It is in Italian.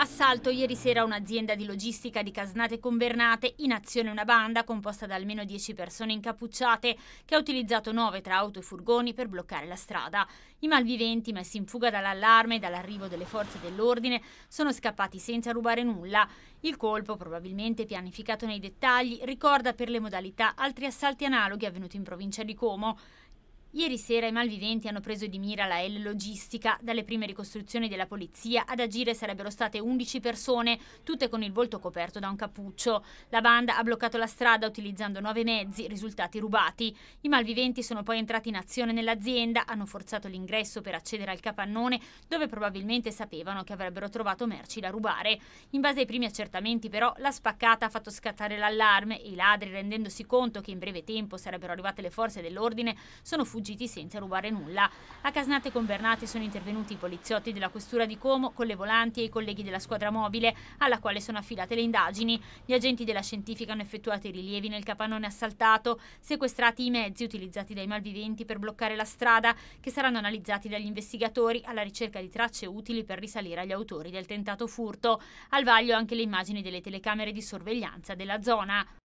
Assalto ieri sera un'azienda di logistica di Casnate Convernate, in azione una banda composta da almeno 10 persone incappucciate che ha utilizzato nove tra auto e furgoni per bloccare la strada. I malviventi, messi in fuga dall'allarme e dall'arrivo delle forze dell'ordine, sono scappati senza rubare nulla. Il colpo, probabilmente pianificato nei dettagli, ricorda per le modalità altri assalti analoghi avvenuti in provincia di Como. Ieri sera i malviventi hanno preso di mira la L Logistica. Dalle prime ricostruzioni della polizia ad agire sarebbero state 11 persone, tutte con il volto coperto da un cappuccio. La banda ha bloccato la strada utilizzando nove mezzi, risultati rubati. I malviventi sono poi entrati in azione nell'azienda, hanno forzato l'ingresso per accedere al capannone, dove probabilmente sapevano che avrebbero trovato merci da rubare. In base ai primi accertamenti, però, la spaccata ha fatto scattare l'allarme e i ladri, rendendosi conto che in breve tempo sarebbero arrivate le forze dell'ordine, sono fuggiti fuggiti senza rubare nulla. A Casnate Convernate sono intervenuti i poliziotti della questura di Como con le volanti e i colleghi della squadra mobile alla quale sono affidate le indagini. Gli agenti della scientifica hanno effettuato i rilievi nel capannone assaltato, sequestrati i mezzi utilizzati dai malviventi per bloccare la strada che saranno analizzati dagli investigatori alla ricerca di tracce utili per risalire agli autori del tentato furto. Al vaglio anche le immagini delle telecamere di sorveglianza della zona.